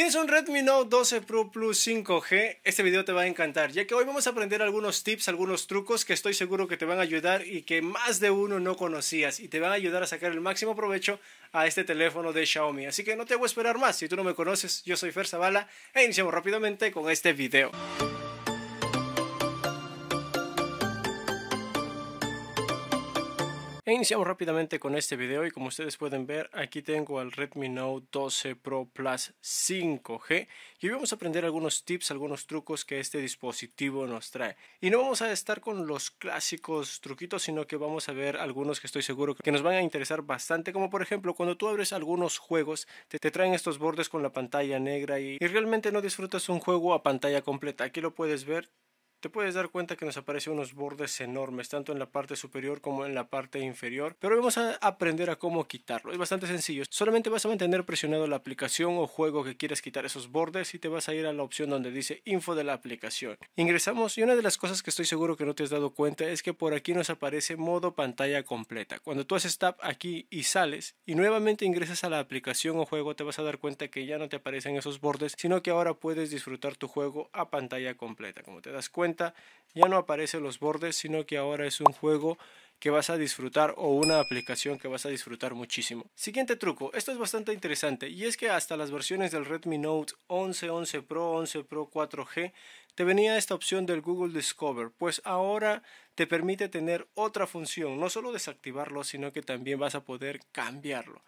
¿Tienes un Redmi Note 12 Pro Plus 5G? Este video te va a encantar, ya que hoy vamos a aprender algunos tips, algunos trucos que estoy seguro que te van a ayudar y que más de uno no conocías y te van a ayudar a sacar el máximo provecho a este teléfono de Xiaomi. Así que no te voy a esperar más, si tú no me conoces, yo soy Fer Zavala e iniciamos rápidamente con este video. iniciamos rápidamente con este video y como ustedes pueden ver aquí tengo al Redmi Note 12 Pro Plus 5G y hoy vamos a aprender algunos tips, algunos trucos que este dispositivo nos trae. Y no vamos a estar con los clásicos truquitos sino que vamos a ver algunos que estoy seguro que nos van a interesar bastante como por ejemplo cuando tú abres algunos juegos te, te traen estos bordes con la pantalla negra y realmente no disfrutas un juego a pantalla completa. Aquí lo puedes ver te puedes dar cuenta que nos aparecen unos bordes enormes, tanto en la parte superior como en la parte inferior, pero vamos a aprender a cómo quitarlo. Es bastante sencillo, solamente vas a mantener presionado la aplicación o juego que quieres quitar esos bordes y te vas a ir a la opción donde dice info de la aplicación. Ingresamos y una de las cosas que estoy seguro que no te has dado cuenta es que por aquí nos aparece modo pantalla completa. Cuando tú haces tap aquí y sales y nuevamente ingresas a la aplicación o juego te vas a dar cuenta que ya no te aparecen esos bordes, sino que ahora puedes disfrutar tu juego a pantalla completa. Como te das cuenta, ya no aparecen los bordes, sino que ahora es un juego que vas a disfrutar o una aplicación que vas a disfrutar muchísimo. Siguiente truco, esto es bastante interesante y es que hasta las versiones del Redmi Note 11, 11 Pro, 11 Pro 4G te venía esta opción del Google Discover, pues ahora te permite tener otra función, no solo desactivarlo, sino que también vas a poder cambiarlo.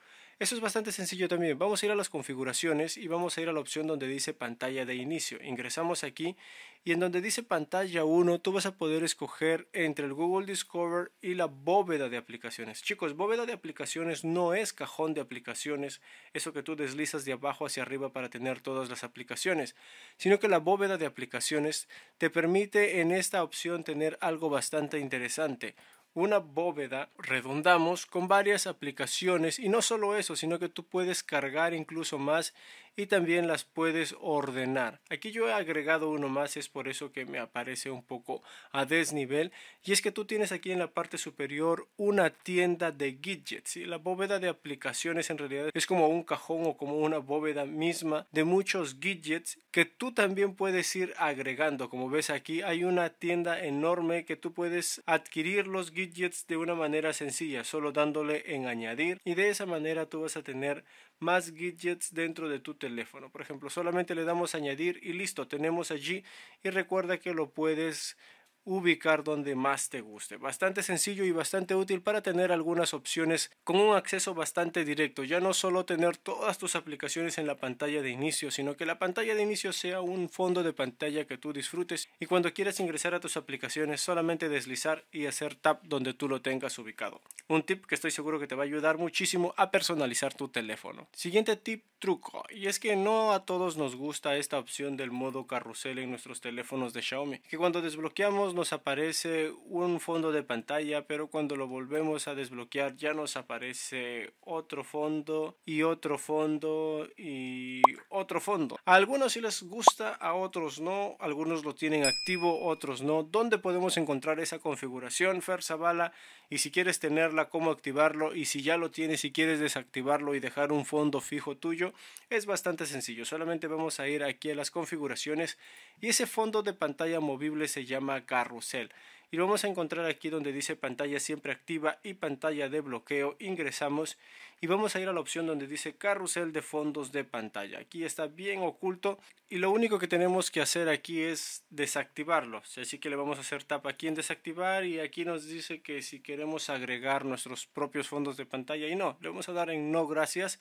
Eso es bastante sencillo también. Vamos a ir a las configuraciones y vamos a ir a la opción donde dice pantalla de inicio. Ingresamos aquí y en donde dice pantalla 1 tú vas a poder escoger entre el Google Discover y la bóveda de aplicaciones. Chicos, bóveda de aplicaciones no es cajón de aplicaciones, eso que tú deslizas de abajo hacia arriba para tener todas las aplicaciones, sino que la bóveda de aplicaciones te permite en esta opción tener algo bastante interesante una bóveda redundamos con varias aplicaciones y no solo eso, sino que tú puedes cargar incluso más y también las puedes ordenar. Aquí yo he agregado uno más, es por eso que me aparece un poco a desnivel y es que tú tienes aquí en la parte superior una tienda de widgets y la bóveda de aplicaciones en realidad es como un cajón o como una bóveda misma de muchos widgets que tú también puedes ir agregando. Como ves aquí hay una tienda enorme que tú puedes adquirir los widgets de una manera sencilla, solo dándole en añadir y de esa manera tú vas a tener más widgets dentro de tu teléfono. Por ejemplo, solamente le damos añadir y listo, tenemos allí y recuerda que lo puedes ubicar donde más te guste. Bastante sencillo y bastante útil para tener algunas opciones con un acceso bastante directo. Ya no solo tener todas tus aplicaciones en la pantalla de inicio, sino que la pantalla de inicio sea un fondo de pantalla que tú disfrutes y cuando quieras ingresar a tus aplicaciones solamente deslizar y hacer tap donde tú lo tengas ubicado. Un tip que estoy seguro que te va a ayudar muchísimo a personalizar tu teléfono. Siguiente tip truco y es que no a todos nos gusta esta opción del modo carrusel en nuestros teléfonos de Xiaomi que cuando desbloqueamos nos aparece un fondo de pantalla, pero cuando lo volvemos a desbloquear ya nos aparece otro fondo y otro fondo y otro fondo. A algunos sí les gusta, a otros no, algunos lo tienen activo, otros no. ¿Dónde podemos encontrar esa configuración, Fer Zavala? Y si quieres tenerla, cómo activarlo y si ya lo tienes y quieres desactivarlo y dejar un fondo fijo tuyo, es bastante sencillo. Solamente vamos a ir aquí a las configuraciones y ese fondo de pantalla movible se llama carrusel. Y lo vamos a encontrar aquí donde dice pantalla siempre activa y pantalla de bloqueo. Ingresamos y vamos a ir a la opción donde dice carrusel de fondos de pantalla. Aquí está bien oculto y lo único que tenemos que hacer aquí es desactivarlo. Así que le vamos a hacer tap aquí en desactivar y aquí nos dice que si queremos agregar nuestros propios fondos de pantalla y no, le vamos a dar en no gracias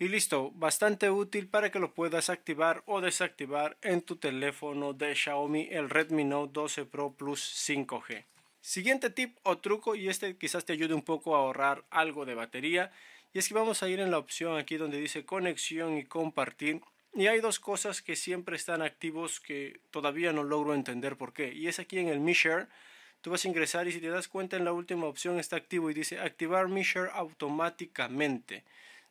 y listo, bastante útil para que lo puedas activar o desactivar en tu teléfono de Xiaomi, el Redmi Note 12 Pro Plus 5G. Siguiente tip o truco, y este quizás te ayude un poco a ahorrar algo de batería, y es que vamos a ir en la opción aquí donde dice conexión y compartir. Y hay dos cosas que siempre están activos que todavía no logro entender por qué. Y es aquí en el Mi Share. Tú vas a ingresar y si te das cuenta en la última opción está activo y dice activar Mi Share automáticamente.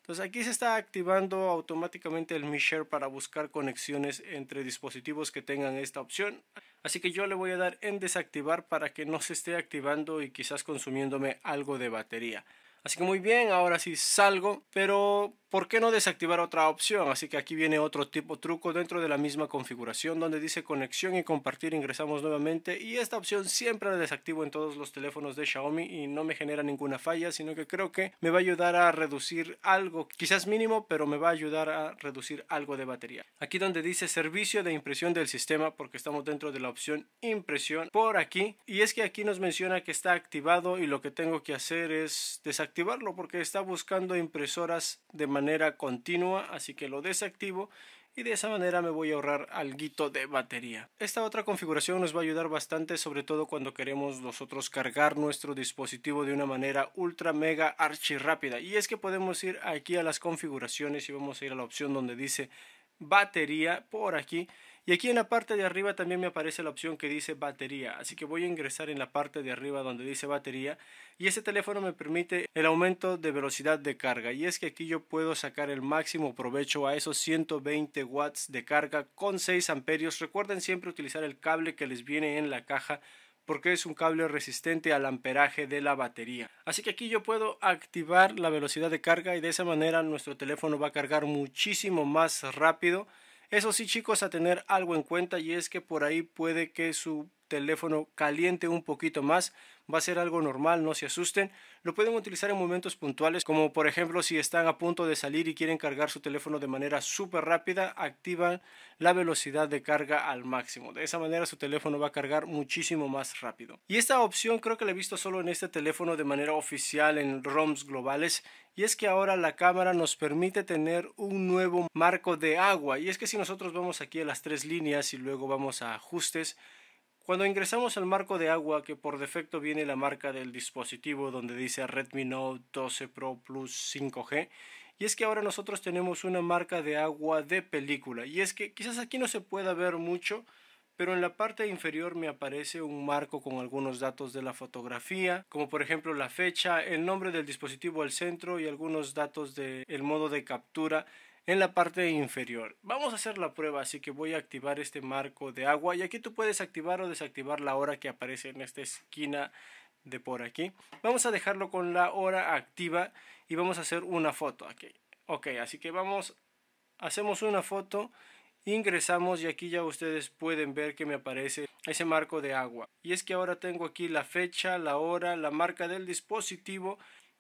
Entonces pues aquí se está activando automáticamente el Mi Share para buscar conexiones entre dispositivos que tengan esta opción. Así que yo le voy a dar en desactivar para que no se esté activando y quizás consumiéndome algo de batería. Así que muy bien, ahora sí salgo, pero ¿Por qué no desactivar otra opción? Así que aquí viene otro tipo truco dentro de la misma configuración donde dice conexión y compartir. Ingresamos nuevamente y esta opción siempre la desactivo en todos los teléfonos de Xiaomi y no me genera ninguna falla, sino que creo que me va a ayudar a reducir algo, quizás mínimo, pero me va a ayudar a reducir algo de batería. Aquí donde dice servicio de impresión del sistema, porque estamos dentro de la opción impresión por aquí. Y es que aquí nos menciona que está activado y lo que tengo que hacer es desactivarlo porque está buscando impresoras de manera continua, así que lo desactivo y de esa manera me voy a ahorrar algo de batería. Esta otra configuración nos va a ayudar bastante, sobre todo cuando queremos nosotros cargar nuestro dispositivo de una manera ultra mega archi rápida. Y es que podemos ir aquí a las configuraciones y vamos a ir a la opción donde dice batería por aquí y aquí en la parte de arriba también me aparece la opción que dice batería, así que voy a ingresar en la parte de arriba donde dice batería y este teléfono me permite el aumento de velocidad de carga y es que aquí yo puedo sacar el máximo provecho a esos 120 watts de carga con 6 amperios. Recuerden siempre utilizar el cable que les viene en la caja porque es un cable resistente al amperaje de la batería. Así que aquí yo puedo activar la velocidad de carga y de esa manera nuestro teléfono va a cargar muchísimo más rápido eso sí chicos, a tener algo en cuenta y es que por ahí puede que su teléfono caliente un poquito más va a ser algo normal, no se asusten. Lo pueden utilizar en momentos puntuales, como por ejemplo si están a punto de salir y quieren cargar su teléfono de manera súper rápida, activan la velocidad de carga al máximo. De esa manera su teléfono va a cargar muchísimo más rápido. Y esta opción creo que la he visto solo en este teléfono de manera oficial en ROMs globales y es que ahora la cámara nos permite tener un nuevo marco de agua y es que si nosotros vamos aquí a las tres líneas y luego vamos a ajustes cuando ingresamos al marco de agua, que por defecto viene la marca del dispositivo donde dice Redmi Note 12 Pro Plus 5G, y es que ahora nosotros tenemos una marca de agua de película, y es que quizás aquí no se pueda ver mucho, pero en la parte inferior me aparece un marco con algunos datos de la fotografía, como por ejemplo la fecha, el nombre del dispositivo al centro y algunos datos del modo de captura en la parte inferior. Vamos a hacer la prueba, así que voy a activar este marco de agua y aquí tú puedes activar o desactivar la hora que aparece en esta esquina de por aquí. Vamos a dejarlo con la hora activa y vamos a hacer una foto aquí. Ok, así que vamos, hacemos una foto, ingresamos y aquí ya ustedes pueden ver que me aparece ese marco de agua. Y es que ahora tengo aquí la fecha, la hora, la marca del dispositivo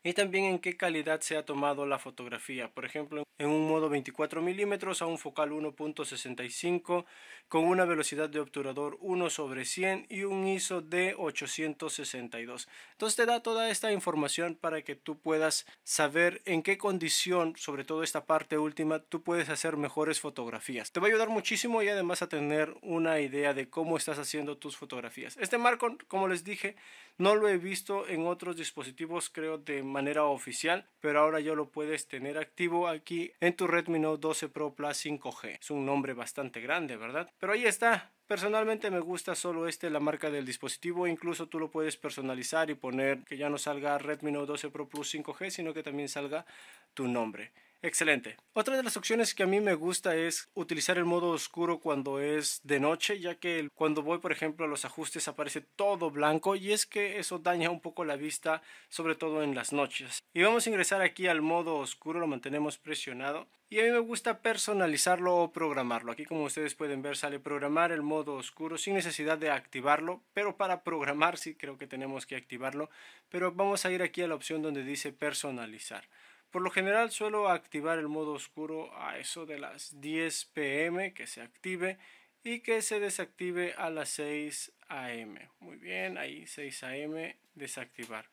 y también en qué calidad se ha tomado la fotografía, por ejemplo en un modo 24 milímetros a un focal 1.65 con una velocidad de obturador 1 sobre 100 y un ISO de 862. Entonces te da toda esta información para que tú puedas saber en qué condición, sobre todo esta parte última, tú puedes hacer mejores fotografías. Te va a ayudar muchísimo y además a tener una idea de cómo estás haciendo tus fotografías. Este marco, como les dije, no lo he visto en otros dispositivos, creo, de manera oficial, pero ahora ya lo puedes tener activo aquí en tu Redmi Note 12 Pro Plus 5G. Es un nombre bastante grande, ¿verdad? Pero ahí está, Personalmente me gusta solo este, la marca del dispositivo, incluso tú lo puedes personalizar y poner que ya no salga Redmi Note 12 Pro Plus 5G, sino que también salga tu nombre. Excelente. Otra de las opciones que a mí me gusta es utilizar el modo oscuro cuando es de noche, ya que cuando voy por ejemplo a los ajustes aparece todo blanco y es que eso daña un poco la vista, sobre todo en las noches. Y vamos a ingresar aquí al modo oscuro, lo mantenemos presionado y a mí me gusta personalizarlo o programarlo. Aquí como ustedes pueden ver sale programar el modo oscuro sin necesidad de activarlo, pero para programar sí creo que tenemos que activarlo, pero vamos a ir aquí a la opción donde dice personalizar. Por lo general suelo activar el modo oscuro a eso de las 10 pm que se active y que se desactive a las 6 am. Muy bien, ahí 6 am desactivar.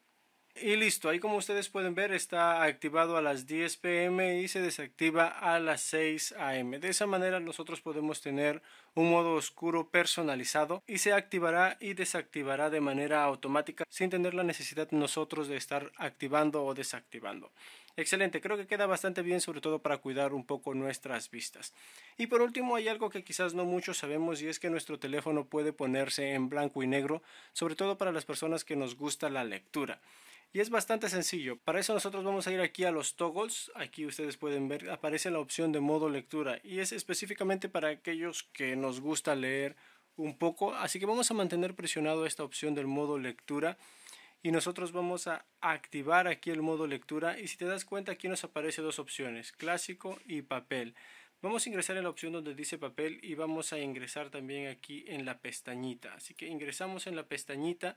Y listo, ahí como ustedes pueden ver está activado a las 10 pm y se desactiva a las 6 am. De esa manera nosotros podemos tener un modo oscuro personalizado y se activará y desactivará de manera automática sin tener la necesidad nosotros de estar activando o desactivando. Excelente, creo que queda bastante bien, sobre todo para cuidar un poco nuestras vistas. Y por último, hay algo que quizás no muchos sabemos y es que nuestro teléfono puede ponerse en blanco y negro, sobre todo para las personas que nos gusta la lectura. Y es bastante sencillo. Para eso nosotros vamos a ir aquí a los toggles. Aquí ustedes pueden ver, aparece la opción de modo lectura. Y es específicamente para aquellos que nos gusta leer un poco. Así que vamos a mantener presionado esta opción del modo lectura y nosotros vamos a activar aquí el modo lectura y si te das cuenta aquí nos aparece dos opciones, clásico y papel. Vamos a ingresar en la opción donde dice papel y vamos a ingresar también aquí en la pestañita. Así que ingresamos en la pestañita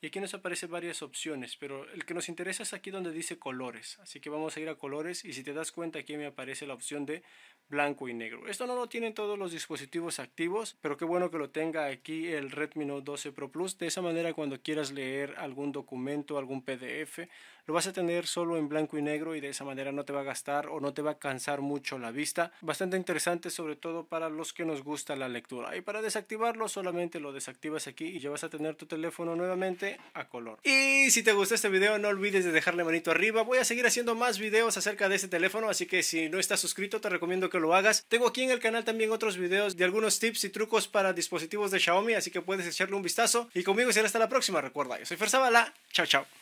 y aquí nos aparecen varias opciones, pero el que nos interesa es aquí donde dice colores. Así que vamos a ir a colores y si te das cuenta aquí me aparece la opción de blanco y negro. Esto no lo tienen todos los dispositivos activos, pero qué bueno que lo tenga aquí el Redmi Note 12 Pro Plus. De esa manera cuando quieras leer algún documento, algún PDF, lo vas a tener solo en blanco y negro y de esa manera no te va a gastar o no te va a cansar mucho la vista. Bastante interesante sobre todo para los que nos gusta la lectura. Y para desactivarlo solamente lo desactivas aquí y ya vas a tener tu teléfono nuevamente a color. Y si te gustó este video no olvides de dejarle manito arriba. Voy a seguir haciendo más videos acerca de este teléfono así que si no estás suscrito te recomiendo que lo hagas. Tengo aquí en el canal también otros videos de algunos tips y trucos para dispositivos de Xiaomi así que puedes echarle un vistazo. Y conmigo será hasta la próxima. Recuerda, yo soy Ferzabala. Chao, chao.